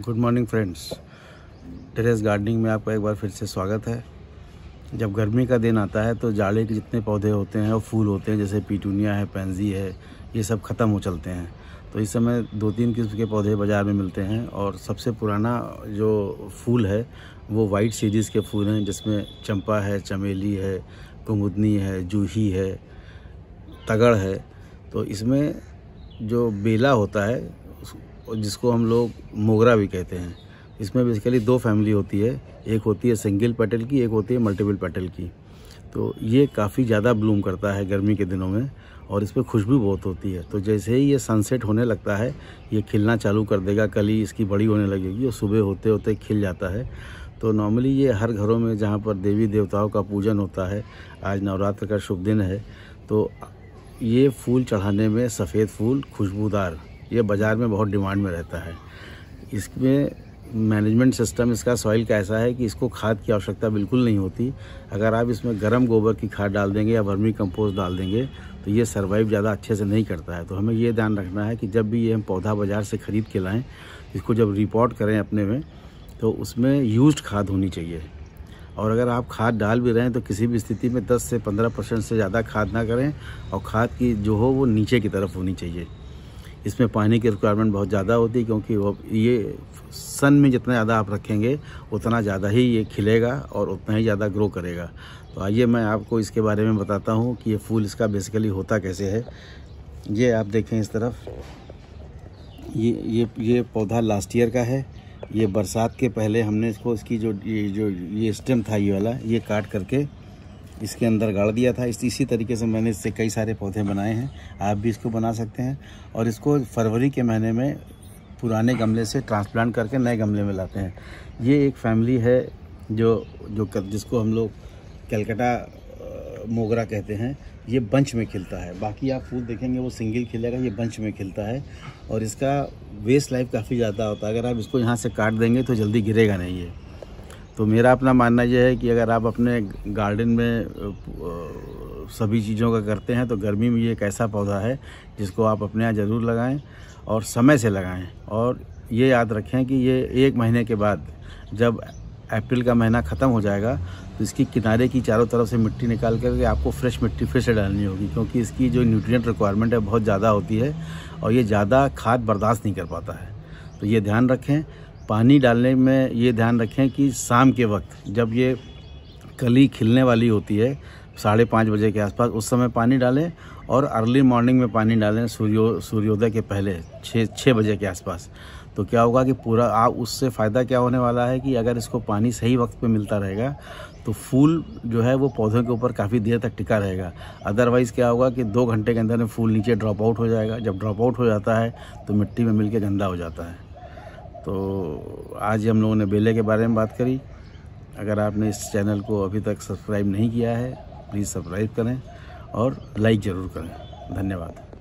good morning friends terrace gardening में आपका एक बार फिर से स्वागत है जब गर्मी का दिन आता है तो जाड़े के जितने पौधे होते हैं और फूल होते हैं जैसे पीटूनिया है पेंजी है ये सब ख़त्म हो चलते हैं तो इस समय दो तीन किस्म के पौधे बाज़ार में मिलते हैं और सबसे पुराना जो फूल है वो वाइट सीरीज़ के फूल हैं जिसमें चंपा है चमेली है कुमुदनी है जूही है तगड़ है तो इसमें जो बेला होता है और जिसको हम लोग मोगरा भी कहते हैं इसमें बेसिकली दो फैमिली होती है एक होती है सिंगल पेटल की एक होती है मल्टीपल पेटल की तो ये काफ़ी ज़्यादा ब्लूम करता है गर्मी के दिनों में और इस पर खुशबू बहुत होती है तो जैसे ही ये सनसेट होने लगता है ये खिलना चालू कर देगा कली इसकी बड़ी होने लगेगी और सुबह होते होते खिल जाता है तो नॉर्मली ये हर घरों में जहाँ पर देवी देवताओं का पूजन होता है आज नवरात्र का शुभ दिन है तो ये फूल चढ़ाने में सफ़ेद फूल खुशबूदार ये बाज़ार में बहुत डिमांड में रहता है इसमें मैनेजमेंट सिस्टम इसका सॉइल का ऐसा है कि इसको खाद की आवश्यकता बिल्कुल नहीं होती अगर आप इसमें गर्म गोबर की खाद डाल देंगे या वर्मी कंपोस्ट डाल देंगे तो ये सर्वाइव ज़्यादा अच्छे से नहीं करता है तो हमें ये ध्यान रखना है कि जब भी ये हम पौधा बाज़ार से ख़रीद के लाएँ इसको जब रिपोर्ट करें अपने में तो उसमें यूज खाद होनी चाहिए और अगर आप खाद डाल भी रहे हैं तो किसी भी स्थिति में 10 से 15 परसेंट से ज़्यादा खाद ना करें और खाद की जो हो वो नीचे की तरफ होनी चाहिए इसमें पानी की रिक्वायरमेंट बहुत ज़्यादा होती है क्योंकि वो ये सन में जितना ज़्यादा आप रखेंगे उतना ज़्यादा ही ये खिलेगा और उतना ही ज़्यादा ग्रो करेगा तो आइए मैं आपको इसके बारे में बताता हूँ कि ये फूल इसका बेसिकली होता कैसे है ये आप देखें इस तरफ ये ये ये पौधा लास्ट ईयर का है ये बरसात के पहले हमने इसको इसकी जो ये जो ये स्टेम था ये वाला ये काट करके इसके अंदर गाड़ दिया था इस इसी तरीके से मैंने इससे कई सारे पौधे बनाए हैं आप भी इसको बना सकते हैं और इसको फरवरी के महीने में पुराने गमले से ट्रांसप्लांट करके नए गमले में लाते हैं ये एक फैमिली है जो जो कर, जिसको हम लोग कलकटा मोगरा कहते हैं ये बंच में खिलता है बाकी आप फूल देखेंगे वो सिंगल खिलेगा ये बंच में खिलता है और इसका वेस्ट लाइफ काफ़ी ज़्यादा होता है अगर आप इसको यहाँ से काट देंगे तो जल्दी गिरेगा नहीं ये तो मेरा अपना मानना यह है कि अगर आप अपने गार्डन में सभी चीज़ों का करते हैं तो गर्मी में ये एक ऐसा पौधा है जिसको आप अपने यहाँ ज़रूर लगाएं और समय से लगाएं और ये याद रखें कि ये एक महीने के बाद जब अप्रैल का महीना ख़त्म हो जाएगा तो इसकी किनारे की चारों तरफ से मिट्टी निकाल करके आपको फ्रेश मिट्टी फिर से डालनी होगी क्योंकि इसकी जो न्यूट्रिएंट रिक्वायरमेंट है बहुत ज़्यादा होती है और ये ज़्यादा खाद बर्दाश्त नहीं कर पाता है तो ये ध्यान रखें पानी डालने में ये ध्यान रखें कि शाम के वक्त जब ये कली खिलने वाली होती है साढ़े पाँच बजे के आसपास उस समय पानी डालें और अर्ली मॉर्निंग में पानी डालें सूर्यो सूर्योदय के पहले छः छः बजे के आसपास तो क्या होगा कि पूरा आप उससे फ़ायदा क्या होने वाला है कि अगर इसको पानी सही वक्त पे मिलता रहेगा तो फूल जो है वो पौधों के ऊपर काफ़ी देर तक टिका रहेगा अदरवाइज़ क्या होगा कि दो घंटे के अंदर में फूल नीचे ड्रॉप आउट हो जाएगा जब ड्रॉप आउट हो जाता है तो मिट्टी में मिलके गंदा हो जाता है तो आज हम लोगों ने बेले के बारे में बात करी अगर आपने इस चैनल को अभी तक सब्सक्राइब नहीं किया है प्लीज़ सब्सक्राइब करें और लाइक ज़रूर करें धन्यवाद